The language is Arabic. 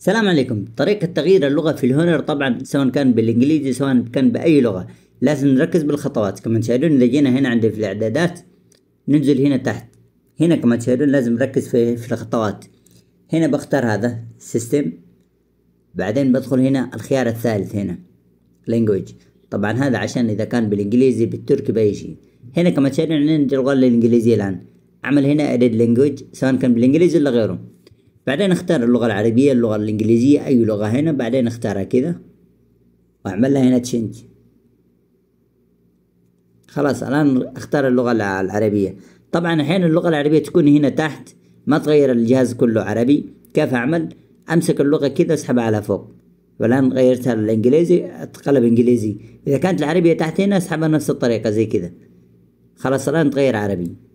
السلام عليكم طريقة تغيير اللغة في الهونر طبعا سواء كان بالانجليزي سواء كان بأي لغة لازم نركز بالخطوات كما تشاهدون إذا جينا هنا عندي في الإعدادات ننزل هنا تحت هنا كما تشاهدون لازم نركز في, في الخطوات هنا بختار هذا سيستم بعدين بدخل هنا الخيار الثالث هنا لانجوج طبعا هذا عشان إذا كان بالإنجليزي بالتركي بأي شيء هنا كما تشاهدون عندنا اللغة الإنجليزية الآن عمل هنا edit language سواء كان بالإنجليزي ولا غيره بعدين اختار اللغة العربية اللغة الانجليزية اي لغة هنا بعدين اختارها كذا واعمل لها هنا تشنج خلاص الان اختار اللغة العربية طبعا احيانا اللغة العربية تكون هنا تحت ما تغير الجهاز كله عربي كيف اعمل امسك اللغة كذا اسحبها على فوق والان غيرتها للانجليزي تقلب انجليزي اذا كانت العربية تحت هنا اسحبها نفس الطريقة زي كذا خلاص الان تغير عربي